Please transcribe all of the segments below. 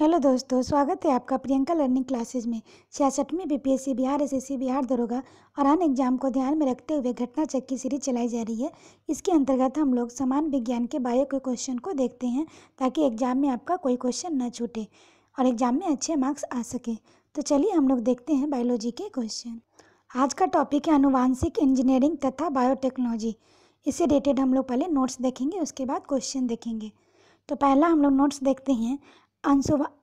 hello दोस्तों स्वागत है आपका प्रियंका लर्निंग क्लासेस में छियासठवीं बीपीएससी बिहार एसएससी बिहार दरोगा और अन्य एग्जाम को ध्यान में रखते हुए घटना चक की सीरीज चलाई जा रही है इसके अंतर्गत हम लोग समान विज्ञान के बायो के क्वेश्चन को देखते हैं ताकि एग्जाम में आपका कोई क्वेश्चन न छूटे और एग्जाम में अच्छे मार्क्स आ सके तो चलिए हम लोग देखते हैं बायोलॉजी के क्वेश्चन आज का टॉपिक है अनुवांशिक इंजीनियरिंग तथा बायोटेक्नोलॉजी इससे रिलेटेड हम लोग पहले नोट्स देखेंगे उसके बाद क्वेश्चन देखेंगे तो पहला हम लोग नोट्स देखते हैं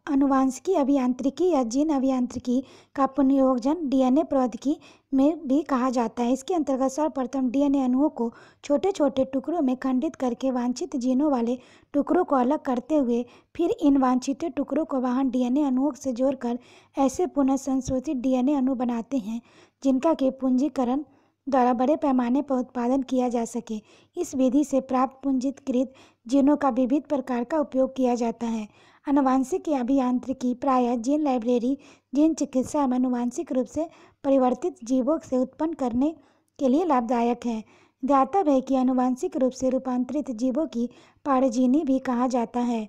अनुवांशिकी अभियांत्रिकी या जीन अभियांत्रिकी का पुनर्योजन डीएनए प्रौद्योगिकी में भी कहा जाता है इसके अंतर्गत सर्वप्रथम डीएनए अणुओं को छोटे छोटे टुकड़ों में खंडित करके वांछित जीनों वाले टुकड़ों को अलग करते हुए फिर इन वांछित टुकड़ों को वाहन डीएनए अणुओं से जोड़कर ऐसे पुनः संशोधित डीएनए अणु बनाते हैं जिनका के पूंजीकरण द्वारा बड़े पैमाने पर उत्पादन किया जा सके इस विधि से प्राप्त पूंजीकृत जीनों का विविध प्रकार का उपयोग किया जाता है अनुवांशिक या अभियांत्रिकी प्राय जीन लाइब्रेरी जीन चिकित्सा में अनुवांशिक रूप से परिवर्तित जीवों से उत्पन्न करने के लिए लाभदायक है ध्यातव्य है कि अनुवांशिक रूप से रूपांतरित जीवों की पारजीनी भी कहा जाता है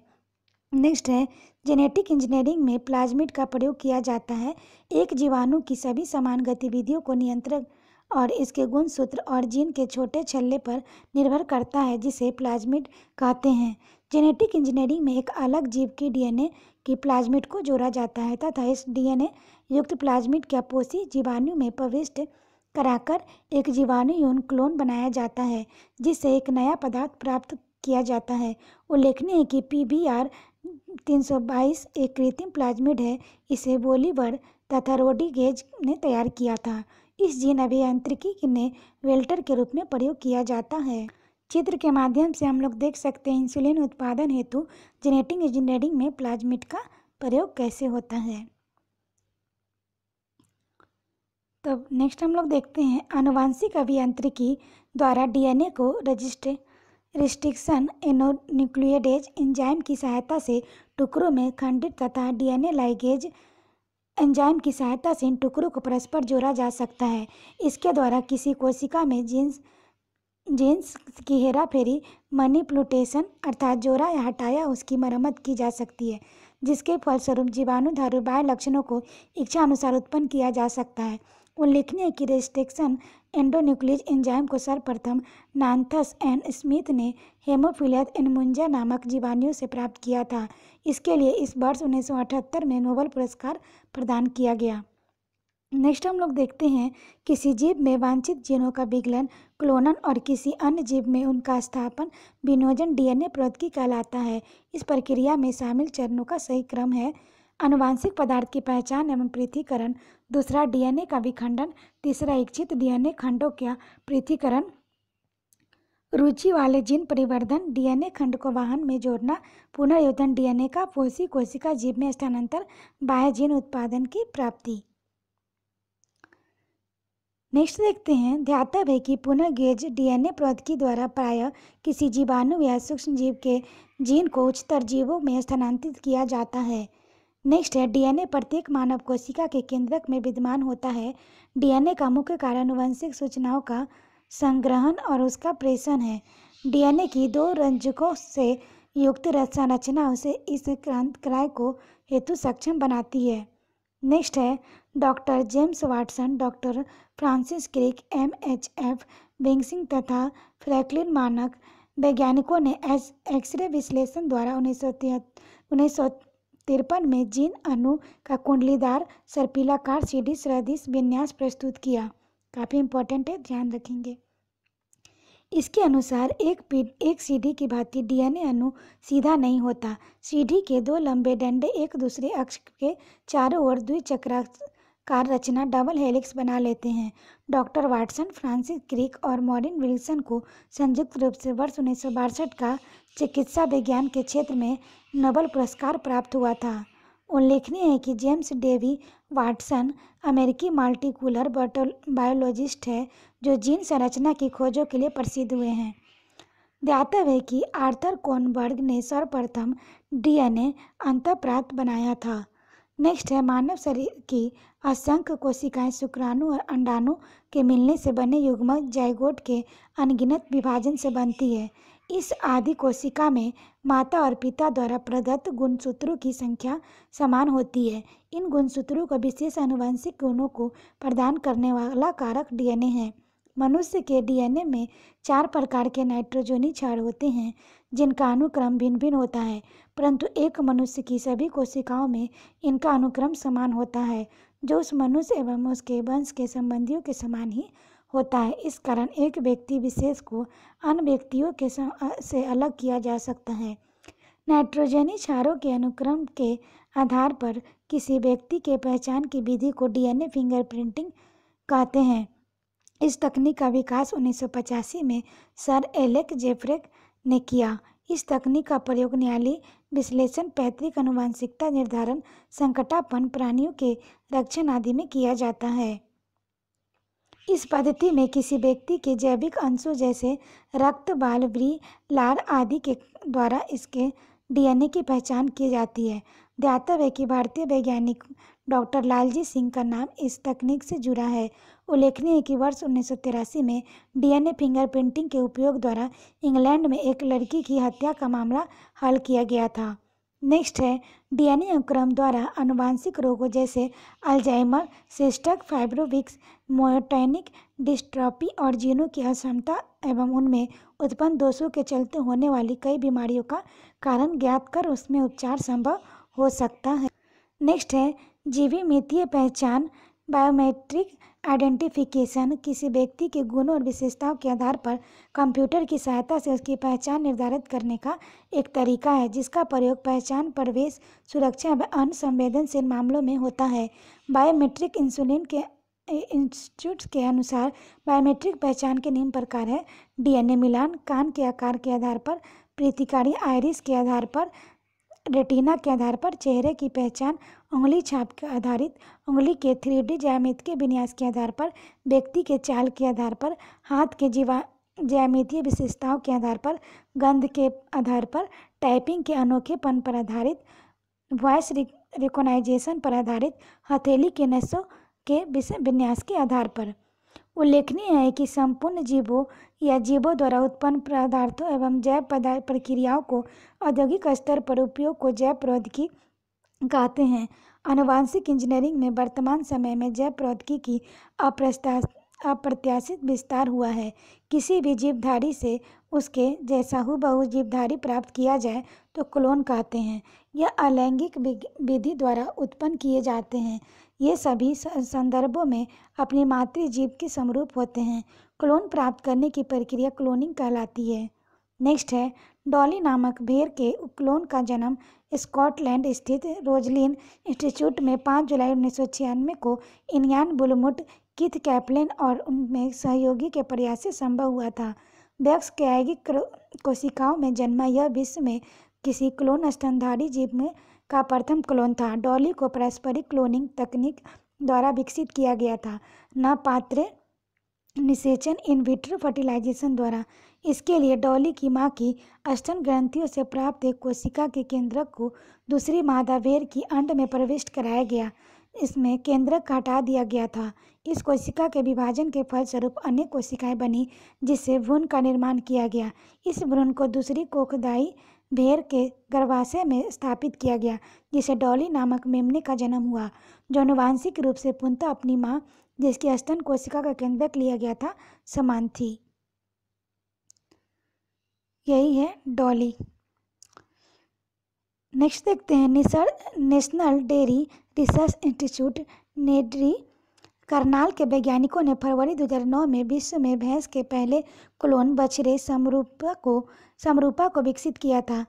नेक्स्ट है जेनेटिक इंजीनियरिंग में प्लाज्मिड का प्रयोग किया जाता है एक जीवाणु की सभी समान गतिविधियों को नियंत्रण और इसके गुण सूत्र और जीन के छोटे छल्ले पर निर्भर करता है जिसे प्लाज्मिड कहते हैं जेनेटिक इंजीनियरिंग में एक अलग जीव की डीएनए की प्लाज्मिट को जोड़ा जाता है तथा इस डीएनए युक्त प्लाज्मिट के अपोषी जीवाणु में प्रविष्ट कराकर एक जीवाणु यौन क्लोन बनाया जाता है जिससे एक नया पदार्थ प्राप्त किया जाता है उल्लेखनीय है कि पी बी आर तीन सौ बाईस एक कृत्रिम प्लाज्मिड है इसे बोलीवर तथा रोडी गेज ने तैयार किया था इस जीन अभियांत्रिकी ने वेल्टर के रूप में प्रयोग किया जाता है चित्र के माध्यम से हम लोग देख सकते हैं इंसुलिन उत्पादन हेतु जेनेटिक इंजीनियरिंग में प्लाज्मिट का प्रयोग कैसे होता है तो नेक्स्ट हम लोग देखते हैं आनुवांशिक अभियांत्रिकी द्वारा डीएनए को रजिस्ट रिस्ट्रिक्शन एनोन्यूक्लियडेज एंजाइम की सहायता से टुकड़ों में खंडित तथा डीएनए लाइगेज एंजाइम की सहायता से इन टुकड़ों को परस्पर जोड़ा जा सकता है इसके द्वारा किसी कोशिका में जीन्स जेंस की हेरा फेरी मनी प्लूटेशन अर्थात जोड़ा या हटाया उसकी मरम्मत की जा सकती है जिसके फलस्वरूप जीवाणुधारू बाह्य लक्षणों को इच्छा अनुसार उत्पन्न किया जा सकता है उल्लेखनीय है कि रेस्ट्रिक्शन एंडोन्यूक्लिज एंजाइम को सर्वप्रथम नान्थस एंड स्मिथ ने हेमोफिलियत एनमुंजा नामक जीवाणुओं से प्राप्त किया था इसके लिए इस वर्ष उन्नीस में नोबल पुरस्कार प्रदान किया गया नेक्स्ट हम लोग देखते हैं किसी जीव में वांछित जीनों का विगलन क्लोनन और किसी अन्य जीव में उनका स्थापन विनोजन डीएनए प्रौद्योगिकी कहलाता है इस प्रक्रिया में शामिल चरणों का सही क्रम है अनुवांशिक पदार्थ की पहचान एवं पृथ्वीकरण दूसरा डीएनए का विखंडन तीसरा इच्छित डीएनए खंडों का पृथ्वीकरण रुचि वाले जीन परिवर्धन डीएनए खंड को वाहन में जोड़ना पुनर्योधन डीएनए का पोषी कोशिका जीव में स्थानांतर बाह्य जीन उत्पादन की प्राप्ति नेक्स्ट देखते हैं ध्यातव है कि पुनः गेज डीएनए प्रौद्योगिकी द्वारा प्राय किसी जीवाणु या सूक्ष्म जीव के जीन को उच्चतर जीवों में स्थानांतरित किया जाता है नेक्स्ट है डीएनए प्रत्येक मानव कोशिका के केंद्रक में विद्यमान होता है डीएनए का मुख्य कारण अनुवंशिक सूचनाओं का संग्रहण और उसका प्रेषण है डीएनए की दो रंजकों से युक्त संरचना उसे इस क्रांत क्राय को हेतु सक्षम बनाती है नेक्स्ट है doctor James Watson doctor Francis Crick M H F बेंगसिंग तथा फ्रैकलिन मानक वैज्ञानिकों ने एस एक्सरे विश्लेषण द्वारा उन्नीस सौ उन्नीस सौ तिरपन में जीन अनु का कुंडलीदार सर्पिलाकार सीडी सदिश विन्यास प्रस्तुत किया काफ़ी इंपॉर्टेंट है ध्यान रखेंगे इसके अनुसार एक पीड एक सीढ़ी की भांति डीएनए अनु सीधा नहीं होता सीढ़ी के दो लंबे डंडे एक दूसरे अक्ष के चारों ओर द्विचक्रा कार रचना डबल हेलिक्स बना लेते हैं डॉक्टर वाटसन फ्रांसिस क्रिक और मॉरिन विल्सन को संयुक्त रूप से वर्ष उन्नीस का चिकित्सा विज्ञान के क्षेत्र में नोबल पुरस्कार प्राप्त हुआ था उल्लेखनीय है कि जेम्स डेवी वाटसन अमेरिकी मल्टीकुलर बायोलॉजिस्ट है जो जीन संरचना की खोजों के लिए प्रसिद्ध हुए हैं ध्यातव्य है कि आर्थर कोनबर्ग ने सर्वप्रथम डीएनए अंतप्रात बनाया था नेक्स्ट है मानव शरीर की असंख्य कोशिकाएं शुक्राणु और अंडाणु के मिलने से बने युग्म जयगोट के अनगिनत विभाजन से बनती है इस आदि कोशिका में माता और पिता द्वारा प्रदत्त गुणसूत्रों की संख्या समान होती है इन गुणसूत्रों को विशेष अनुवंशिक गुणों को प्रदान करने वाला कारक डीएनए है मनुष्य के डीएनए में चार प्रकार के नाइट्रोजनी क्षार होते हैं जिनका अनुक्रम भिन्न भिन्न होता है परंतु एक मनुष्य की सभी कोशिकाओं में इनका अनुक्रम समान होता है जो उस मनुष्य एवं उसके वंश के संबंधियों के समान ही होता है इस कारण एक व्यक्ति विशेष को अन्य व्यक्तियों के से अलग किया जा सकता है नाइट्रोजनी क्षारों के अनुक्रम के आधार पर किसी व्यक्ति के पहचान की विधि को डीएनए फिंगरप्रिंटिंग कहते हैं इस तकनीक का विकास उन्नीस में सर एलेक जेफ्रेक ने किया इस तकनीक का प्रयोग न्यायालय विश्लेषण पैतृक अनुवांशिकता निर्धारण संकटापन प्राणियों के रक्षण आदि में किया जाता है इस पद्धति में किसी व्यक्ति के जैविक अंशों जैसे रक्त बाल व्री लार आदि के द्वारा इसके डीएनए की पहचान की जाती है ध्यातव्य की भारतीय वैज्ञानिक डॉक्टर लालजी सिंह का नाम इस तकनीक से जुड़ा है उल्लेखनीय है कि वर्ष उन्नीस में डीएनए फिंगरप्रिंटिंग के उपयोग द्वारा इंग्लैंड में एक लड़की की हत्या का मामला हल किया गया था नेक्स्ट है डीएनए अनुक्रम द्वारा अनुवांशिक रोगों जैसे अल्जाइमर सिस्टक फाइब्रोविक्स मोयोटैनिक डिस्ट्रॉपी और जीनों की असमता एवं उनमें उत्पन्न दोषों के चलते होने वाली कई बीमारियों का कारण ज्ञात कर उसमें उपचार संभव हो सकता है नेक्स्ट है जीवी मितीय पहचान बायोमेट्रिक आइडेंटिफिकेशन किसी व्यक्ति के गुणों और विशेषताओं के आधार पर कंप्यूटर की सहायता से उसकी पहचान निर्धारित करने का एक तरीका है जिसका प्रयोग पहचान प्रवेश सुरक्षा व अन्य संवेदनशील मामलों में होता है बायोमेट्रिक इंसुलिन के इंस्टीट्यूट के अनुसार बायोमेट्रिक पहचान के निम्न प्रकार है डीएनए मिलान कान के आकार के आधार पर प्रीतिकारी आयरिस के आधार पर रेटिना के आधार पर चेहरे की पहचान उंगली छाप के आधारित उंगली के थ्री डी जयमित के विन्यास के आधार पर व्यक्ति के चाल के आधार पर हाथ के जीवा ज्यामितीय विशेषताओं के आधार पर गंध के आधार पर टाइपिंग के अनोखेपन पर आधारित वॉइस रिकोनाइजेशन पर आधारित हथेली के नसों के विन्यास के आधार पर उल्लेखनीय है कि संपूर्ण जीवों या जीवों द्वारा उत्पन्न पदार्थों एवं जैव प्रक्रियाओं को औद्योगिक स्तर पर उपयोग को जैव प्रौद्योगिकी कहते हैं अनुवांशिक इंजीनियरिंग में वर्तमान समय में जैव प्रौद्योगिकी की अप्रस्ता अप्रत्याशित विस्तार हुआ है किसी भी जीवधारी से उसके जैसा बहु जीवधारी प्राप्त किया जाए तो क्लोन कहते हैं यह अलैंगिक विधि द्वारा उत्पन्न किए जाते हैं ये सभी संदर्भों में अपने मातृ जीव के समरूप होते हैं क्लोन प्राप्त करने की प्रक्रिया क्लोनिंग कहलाती है नेक्स्ट है डॉली नामक भेड़ के क्लोन का जन्म स्कॉटलैंड स्थित रोजलिन इंस्टीट्यूट में 5 जुलाई उन्नीस को इनियान बुलमुट किथ कैपलिन और उनमें सहयोगी के प्रयास से संभव हुआ था बैक्स के आयिक कोशिकाओं में जन्मा यह विश्व में किसी क्लोन स्तनधारी जीव में का प्रथम क्लोन था डॉली को पारस्परिक क्लोनिंग तकनीक द्वारा विकसित किया गया था न पात्र निषेचन इन विट्रो फर्टिलाइजेशन द्वारा इसके लिए डॉली की मां की अष्टन ग्रंथियों से प्राप्त एक कोशिका के केंद्रक को दूसरी मादावेर की अंड में प्रविष्ट कराया गया इसमें केंद्रक हटा दिया गया था इस कोशिका के विभाजन के फलस्वरूप अनेक कोशिकाएं बनी जिससे भ्रूण का निर्माण किया गया इस भ्रूण को दूसरी कोखदाई भेर के गर्भाशय में स्थापित किया गया जिसे डॉली नामक मेमने का जन्म हुआ जो अनुवांशिक रूप से पुनता अपनी माँ जिसकी अस्तन कोशिका का केंद्रक लिया गया था समान थी यही है डॉली नेक्स्ट देखते हैं निसर नेशनल डेयरी रिसर्च इंस्टीट्यूट नेडरी करनाल के वैज्ञानिकों ने फरवरी 2009 में विश्व में भैंस के पहले क्लोन बछड़े समरूपा को समरूपा को विकसित किया था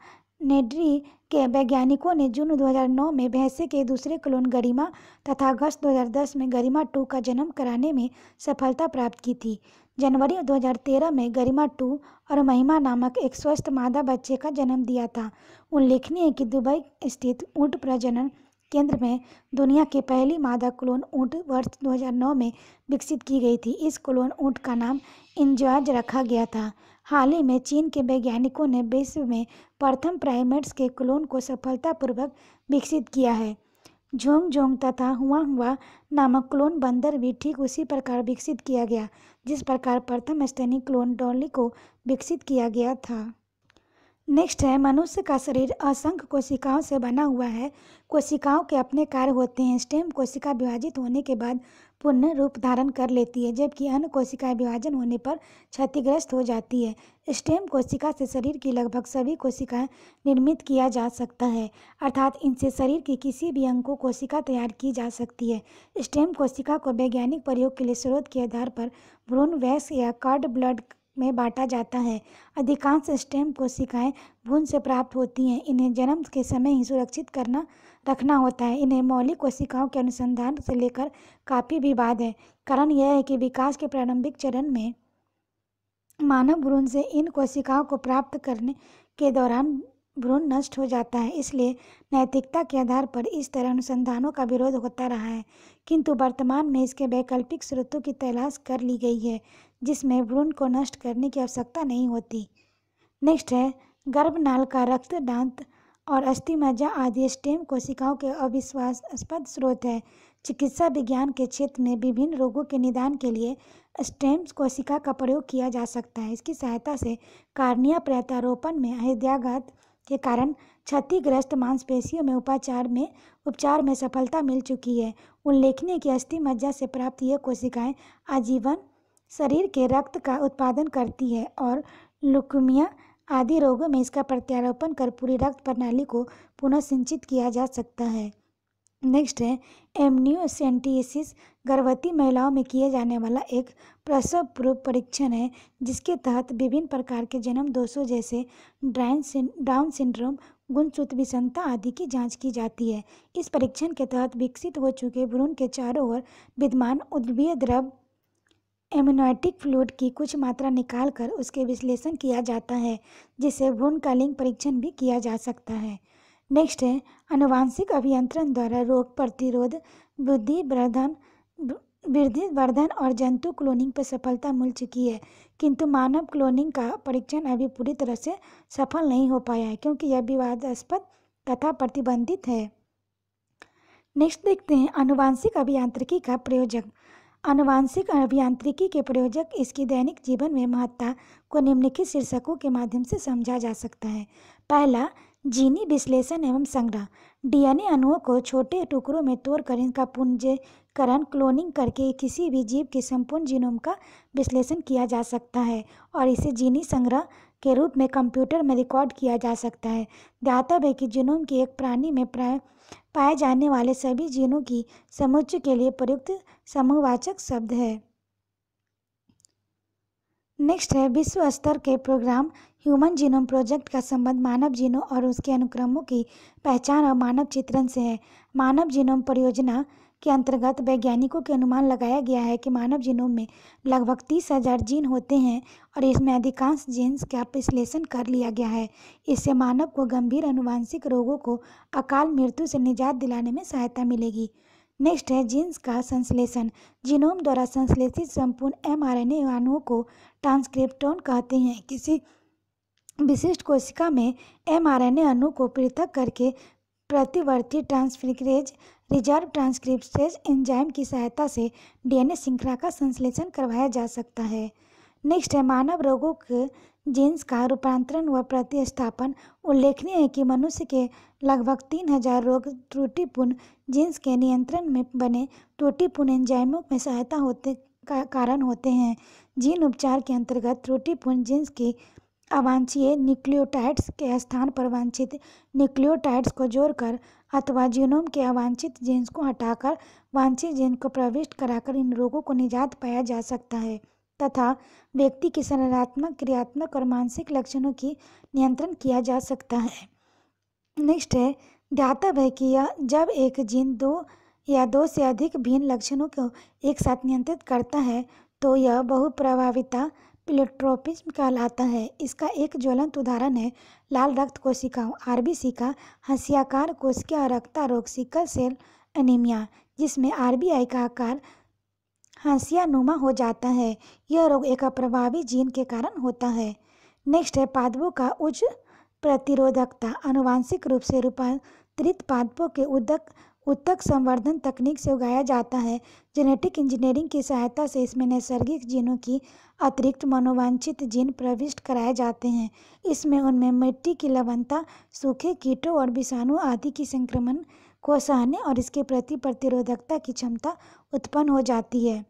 नेडरी के वैज्ञानिकों ने जून 2009 में भैंसे के दूसरे क्लोन गरिमा तथा अगस्त 2010 में गरिमा टू का जन्म कराने में सफलता प्राप्त की थी जनवरी 2013 में गरिमा टू और महिमा नामक एक स्वस्थ मादा बच्चे का जन्म दिया था उल्लेखनीय है कि दुबई स्थित ऊँट प्रजनन केंद्र में दुनिया की पहली मादा क्लोन ऊँट वर्ष 2009 में विकसित की गई थी इस क्लोन ऊँट का नाम इंजॉर्ज रखा गया था हाल ही में चीन के वैज्ञानिकों ने विश्व में प्रथम प्राइमेट्स के क्लोन को सफलतापूर्वक विकसित किया है झोंग झोंग तथा हुआ हुआ नामक क्लोन बंदर भी ठीक उसी प्रकार विकसित किया गया जिस प्रकार प्रथम स्तनी क्लोन डॉली को विकसित किया गया था नेक्स्ट है मनुष्य का शरीर असंख्य कोशिकाओं से बना हुआ है कोशिकाओं के अपने कार्य होते हैं स्टेम कोशिका विभाजित होने के बाद पुनः रूप धारण कर लेती है जबकि अन्य कोशिकाएं विभाजन होने पर क्षतिग्रस्त हो जाती है स्टेम कोशिका से शरीर की लगभग सभी कोशिकाएं निर्मित किया जा सकता है अर्थात इनसे शरीर की किसी भी अंग को कोशिका तैयार की जा सकती है स्टेम कोशिका को वैज्ञानिक प्रयोग के लिए स्रोत के आधार पर भ्रूण वैक्स या कार्ड ब्लड में बांटा जाता है अधिकांश स्टेम कोशिकाएं भून से प्राप्त होती हैं इन्हें जन्म के समय ही सुरक्षित करना रखना होता है इन्हें मौलिक कोशिकाओं के अनुसंधान से लेकर काफ़ी विवाद है कारण यह है कि विकास के प्रारंभिक चरण में मानव भ्रूण से इन कोशिकाओं को प्राप्त करने के दौरान भ्रूण नष्ट हो जाता है इसलिए नैतिकता के आधार पर इस तरह अनुसंधानों का विरोध होता रहा है किंतु वर्तमान में इसके वैकल्पिक स्रोतों की तलाश कर ली गई है जिसमें भ्रूण को नष्ट करने की आवश्यकता नहीं होती नेक्स्ट है गर्भनाल का रक्त दांत और अस्थि मजा आदि स्टेम कोशिकाओं के अविश्वासस्पद स्रोत है चिकित्सा विज्ञान के क्षेत्र में विभिन्न रोगों के निदान के लिए स्टेम कोशिका का प्रयोग किया जा सकता है इसकी सहायता से कार्निया प्रत्यारोपण में हृदयाघात के कारण क्षतिग्रस्त मांसपेशियों में उपाचार में उपचार में सफलता मिल चुकी है उल्लेखनीय की अस्थि मज्जा से प्राप्त ये कोशिकाएं आजीवन शरीर के रक्त का उत्पादन करती है और लुकमिया आदि रोगों में इसका प्रत्यारोपण कर पूरी रक्त प्रणाली को पुनः सिंचित किया जा सकता है नेक्स्ट है एमनियोसेंटिएसिस गर्भवती महिलाओं में किया जाने वाला एक प्रसव पूर्व परीक्षण है जिसके तहत विभिन्न प्रकार के जन्म दोषों जैसे ड्राइन डाउन सिंड्रोम गुणसूत्र विषमता आदि की जांच की जाती है इस परीक्षण के तहत विकसित हो चुके भ्रूण के चारों ओर विद्यमान उद्वीय द्रव एमिनोटिक फ्लूड की कुछ मात्रा निकाल कर उसके विश्लेषण किया जाता है जिसे भ्रूणकालीन परीक्षण भी किया जा सकता है नेक्स्ट है अनुवांशिक अभियंत्रण द्वारा रोग प्रतिरोध वृद्धि वर्धन वृद्धि वर्धन और जंतु क्लोनिंग पर सफलता मिल चुकी है किंतु मानव क्लोनिंग का परीक्षण अभी पूरी तरह से सफल नहीं हो पाया है क्योंकि यह विवादास्पद तथा प्रतिबंधित है नेक्स्ट देखते हैं अनुवांशिक अभियांत्रिकी का प्रयोजक अनुवांशिक अभियांत्रिकी के प्रयोजक इसकी दैनिक जीवन में महत्ता को निम्नलिखित शीर्षकों के माध्यम से समझा जा सकता है पहला जीनी विश्लेषण एवं संग्रह डीएनए अणुओं को छोटे टुकड़ों में तोड़कर इनका पुंजीकरण क्लोनिंग करके किसी भी जीव के संपूर्ण जीनोम का विश्लेषण किया जा सकता है और इसे जीनी संग्रह के रूप में कंप्यूटर में रिकॉर्ड किया जा सकता है दातव्य है कि जीनोम की एक प्राणी में प्राय पाए जाने वाले सभी जीनों की समुच्च के लिए प्रयुक्त समूहवाचक शब्द है नेक्स्ट है विश्व स्तर के प्रोग्राम ह्यूमन जीनोम प्रोजेक्ट का संबंध मानव जीनों और उसके अनुक्रमों की पहचान और मानव चित्रण से है मानव जीनोम परियोजना के अंतर्गत वैज्ञानिकों के अनुमान लगाया गया है कि मानव जीनोम में लगभग तीस हजार जीन होते हैं और इसमें अधिकांश जीन्स का विश्लेषण कर लिया गया है इससे मानव को गंभीर अनुवांशिक रोगों को अकाल मृत्यु से निजात दिलाने में सहायता मिलेगी नेक्स्ट है जीन्स का संश्लेषण जीनोम द्वारा संश्लेषित संपूर्ण एमआरएनए आर को ट्रांसक्रिप्टोन कहते हैं किसी विशिष्ट कोशिका में एमआरएनए अणु को पृथक करके प्रतिवर्ती ट्रांसफ्रिकेज रिजर्व ट्रांसक्रिप्टेज एंजाइम की सहायता से डीएनए श्रृंखला का संश्लेषण करवाया जा सकता है नेक्स्ट है मानव रोगों के जीन्स का रूपांतरण व प्रतिस्थापन उल्लेखनीय है कि मनुष्य के लगभग तीन हजार रोग त्रुटिपूर्ण जीन्स के नियंत्रण में बने त्रुटिपूर्ण एंजाइमों में सहायता होते का कारण होते हैं जीन उपचार के अंतर्गत त्रुटिपूर्ण जीन्स की अवांछीय न्यूक्लियोटाइड्स के स्थान पर वांछित न्यूक्लियोटाइड्स को जोड़कर अथवा जीनोम के अवांछित जीन्स को हटाकर वांछित जीन को प्रविष्ट कराकर इन रोगों को निजात पाया जा सकता है तथा व्यक्ति की संरचनात्मक क्रियात्मक और मानसिक लक्षणों की नियंत्रण किया जा सकता है नेक्स्ट है दातव है कि यह जब एक जीन दो या दो से अधिक भिन्न लक्षणों को एक साथ नियंत्रित करता है तो यह बहुप्रभाविता प्लेट्रोपिज्म कहलाता है इसका एक ज्वलंत उदाहरण है लाल रक्त कोशिकाओं आरबीसी का हंसियाकार कोशिका रक्ता रोग सिकल सेल एनीमिया जिसमें आरबीआई का आकार हंसियानुमा हो जाता है यह रोग एक अप्रभावी जीन के कारण होता है नेक्स्ट है पादपों का उच्च प्रतिरोधकता अनुवांशिक रूप से रूपांतरित पादपों के उदक उत्तक संवर्धन तकनीक से उगाया जाता है जेनेटिक इंजीनियरिंग की सहायता से इसमें नैसर्गिक जीनों की अतिरिक्त मनोवांछित जीन प्रविष्ट कराए जाते हैं इसमें उनमें मिट्टी की लवणता सूखे कीटों और विषाणु आदि की संक्रमण को सहने और इसके प्रति प्रतिरोधकता की क्षमता उत्पन्न हो जाती है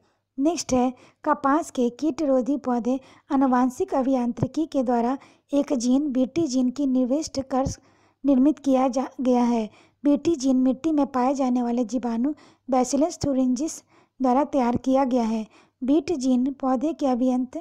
नेक्स्ट है कपास के कीट रोधी पौधे अनुवांशिक अभियांत्रिकी के द्वारा एक जीन बीटी जीन की निविष्ट कर निर्मित किया जा गया है बीटी जीन मिट्टी में पाए जाने वाले जीवाणु बैसिलस थुरिंजिस द्वारा तैयार किया गया है बीट जीन पौधे के अभियंत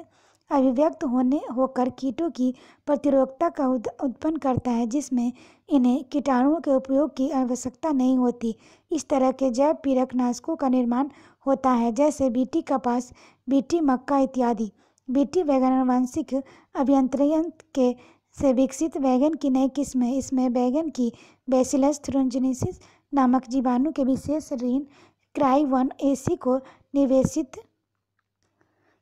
अभिव्यक्त होने होकर कीटों की प्रतिरोधकता का उत्पन्न करता है जिसमें इन्हें कीटाणुओं के उपयोग की आवश्यकता नहीं होती इस तरह के जैव नाशकों का निर्माण होता है जैसे बीटी कपास बीटी मक्का इत्यादि बीटी वैगन आनुवंशिक अभियंत्रण के से विकसित बैगन की नई किस्म है इसमें बैगन की बेसिलस थ्रोजेनेसिस नामक जीवाणु के विशेष ऋण क्राई वन एसी को निवेशित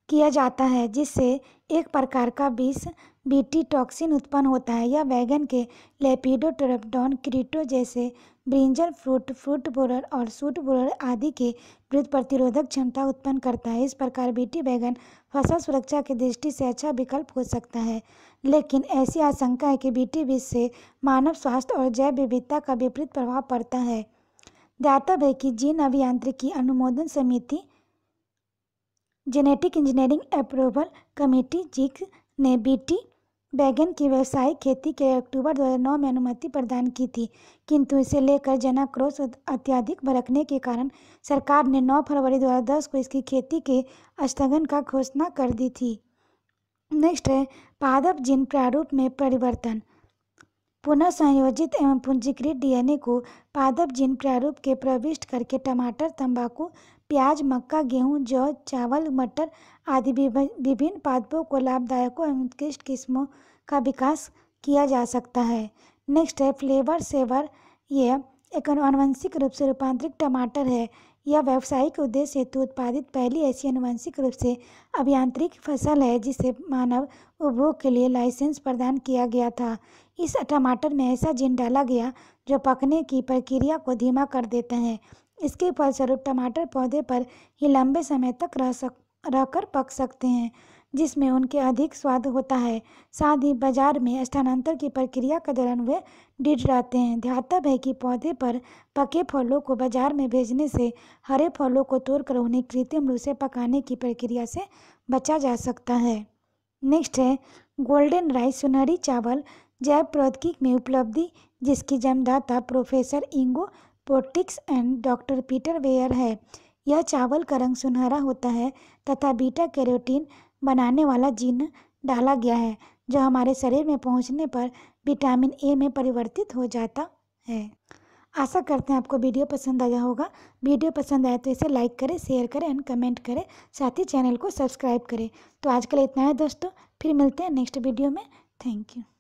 किया जाता है जिससे एक प्रकार का विष बीटी टॉक्सिन उत्पन्न होता है यह बैगन के लेपिडोट्रपडॉन क्रीटो जैसे ब्रिंजल फ्रूट फ्रूट बोरर और सूट बोरर आदि के विरुद्ध प्रतिरोधक क्षमता उत्पन्न करता है इस प्रकार बीटी बैगन फसल सुरक्षा की दृष्टि से अच्छा विकल्प हो सकता है लेकिन ऐसी आशंका है कि बीटी विष से मानव स्वास्थ्य और जैव विविधता का विपरीत प्रभाव पड़ता है ज्ञातव्य है कि जीन अभियांत्रिकी अनुमोदन समिति जेनेटिक इंजीनियरिंग अप्रूवल कमेटी जिक ने बीटी बैगन की व्यावसायिक खेती के अक्टूबर 2009 में अनुमति प्रदान की थी किंतु इसे लेकर जनाक्रोश अत्यधिक भड़कने के कारण सरकार ने 9 फरवरी 2010 को इसकी खेती के स्थगन का घोषणा कर दी थी नेक्स्ट है पादप जिन प्रारूप में परिवर्तन पुनः संयोजित एवं पूंजीकृत डीएनए को पादप जिन प्रारूप के प्रविष्ट करके टमाटर तंबाकू प्याज मक्का गेहूँ जौ चावल मटर आदि विभिन्न पादपों को लाभदायक एवं उत्कृष्ट किस्मों का विकास किया जा सकता है नेक्स्ट है फ्लेवर सेवर यह एक अनुवांशिक रूप से रूपांतरित टमाटर है यह व्यावसायिक उद्देश्य हेतु उत्पादित पहली ऐसी अनुवंशिक रूप से अभियांत्रिक फसल है जिसे मानव उपभोग के लिए लाइसेंस प्रदान किया गया था इस टमाटर में ऐसा जिन डाला गया जो पकने की प्रक्रिया को धीमा कर देते हैं इसके फलस्वरूप टमाटर पौधे पर ही लंबे समय तक रह सक रहकर पक सकते हैं जिसमें उनके अधिक स्वाद होता है साथ ही बाजार में स्थानांतर की प्रक्रिया के दौरान वे डिट रहते हैं ध्यातव है कि पौधे पर पके फलों को बाजार में भेजने से हरे फलों को तोड़कर उन्हें कृत्रिम रूप से पकाने की प्रक्रिया से बचा जा सकता है नेक्स्ट है गोल्डन राइस सुनहरी चावल जैव प्रौद्योगिकी में उपलब्धि जिसकी जन्मदाता professor Ingo Potrykus and doctor Peter Beyer है यह चावल का रंग सुनहरा होता है तथा बीटा कैरोटीन बनाने वाला जीन डाला गया है जो हमारे शरीर में पहुंचने पर विटामिन ए में परिवर्तित हो जाता है आशा करते हैं आपको वीडियो पसंद आया होगा वीडियो पसंद आए तो इसे लाइक करें शेयर करें एंड कमेंट करें साथ ही चैनल को सब्सक्राइब करें तो आज के लिए इतना है दोस्तों फिर मिलते हैं नेक्स्ट वीडियो में थैंक यू